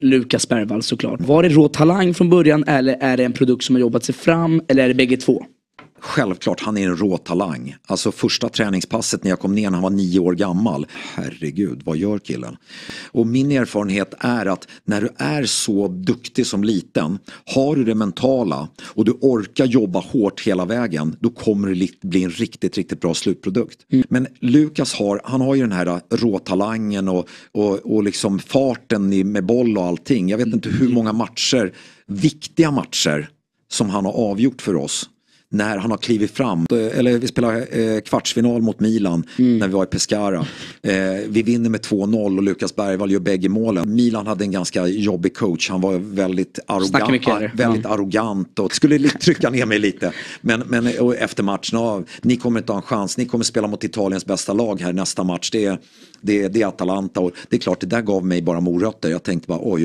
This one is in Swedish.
Lukas Bergvall såklart. Var det rå talang från början eller är det en produkt som har jobbat sig fram eller är det bägge två? Självklart, han är en råtalang. Alltså första träningspasset när jag kom ner när han var nio år gammal. Herregud, vad gör killen? Och min erfarenhet är att när du är så duktig som liten, har du det mentala och du orkar jobba hårt hela vägen, då kommer det bli en riktigt, riktigt bra slutprodukt. Mm. Men Lukas har, han har ju den här äh, råtalangen och, och, och liksom farten med boll och allting. Jag vet inte hur mm. många matcher, viktiga matcher, som han har avgjort för oss när han har klivit fram. Eh, eller vi spelar eh, kvartsfinal mot Milan mm. när vi var i Pescara. Eh, vi vinner med 2-0 och Lukas Bergvall gör bägge målen. Milan hade en ganska jobbig coach. Han var väldigt arrogant, ah, väldigt mm. arrogant och skulle trycka ner mig lite. Men, men efter matchen, ja, ni kommer inte ha en chans. Ni kommer spela mot Italiens bästa lag här nästa match. Det är, det är, det är Atalanta och det är klart, det där gav mig bara morötter. Jag tänkte bara oj